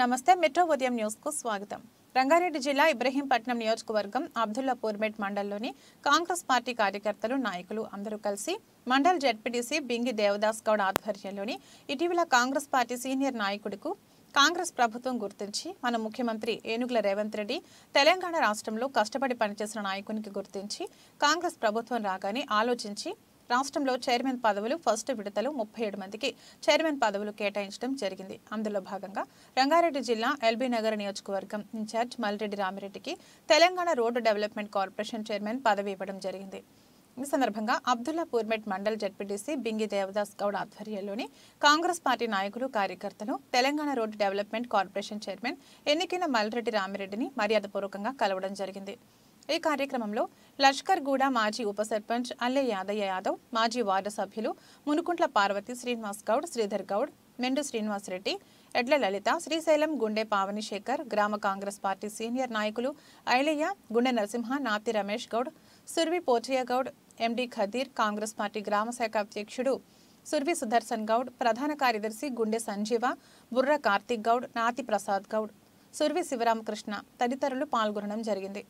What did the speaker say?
నమస్తే మెట్రో ఉదయం న్యూస్కు స్వాగతం రంగారెడ్డి జిల్లా ఇబ్రహీంపట్నం నియోజకవర్గం అబ్దుల్లాపూర్మెట్ మండల్లోని కాంగ్రెస్ పార్టీ కార్యకర్తలు నాయకులు అందరూ కలిసి మండల్ జెడ్పీటీసీ బింగి దేవదాస్ గౌడ్ ఆధ్వర్యంలోని ఇటీవల కాంగ్రెస్ పార్టీ సీనియర్ నాయకుడుకు కాంగ్రెస్ ప్రభుత్వం గుర్తించి మన ముఖ్యమంత్రి ఏనుగుల రేవంత్ రెడ్డి తెలంగాణ రాష్ట్రంలో కష్టపడి పనిచేసిన నాయకునికి గుర్తించి కాంగ్రెస్ ప్రభుత్వం రాగానే ఆలోచించి రాష్ట్రంలో చైర్మన్ పదవులు ఫస్ట్ విడతలో ముప్పై ఏడు మందికి చైర్మన్ పదవులు కేటాయించడం జరిగింది అందులో భాగంగా రంగారెడ్డి జిల్లా ఎల్బీ నగర్ నియోజకవర్గం ఇన్ఛార్జ్ మల్రెడ్డి రామిరెడ్డికి Telangana road development corporation chairman పదవి ఇవ్వడం జరిగింది ఈ సందర్భంగా అబ్దుల్లా పూర్మెట్ మండల్ జడ్పీటీసీ బింగి దేవదాస్ గౌడ్ ఆధ్వర్యంలోని కాంగ్రెస్ పార్టీ నాయకులు కార్యకర్తలు Telangana road development corporation chairman ఎన్నికైన మల్రెడ్డి రామిరెడ్డిని మర్యాదపూర్వకంగా కలవడం జరిగింది ఈ కార్యక్రమంలో లష్కర్ గూడ మాజీ ఉప సర్పంచ్ అల్లె యాదయ్య యాదవ్ మాజీ వార్డు సభ్యులు మునుకుంట్ల పార్వతి శ్రీనివాస్ గౌడ్ శ్రీధర్ గౌడ్ మెండు శ్రీనివాస్ రెడ్డి ఎడ్ల లలిత శ్రీశైలం గుండె పావనిశేఖర్ గ్రామ కాంగ్రెస్ పార్టీ సీనియర్ నాయకులు ఐలయ్య గుండె నరసింహ నాతి రమేష్ గౌడ్ సుర్వి పోచయ్య గౌడ్ ఎండి ఖదీర్ కాంగ్రెస్ పార్టీ గ్రామ శాఖ అధ్యక్షుడు సుర్వి సుదర్శన్ గౌడ్ ప్రధాన కార్యదర్శి గుండె సంజీవ బుర్ర కార్తిక్ గౌడ్ నాతి ప్రసాద్ గౌడ్ సుర్వి శివరామకృష్ణ తదితరులు పాల్గొనడం జరిగింది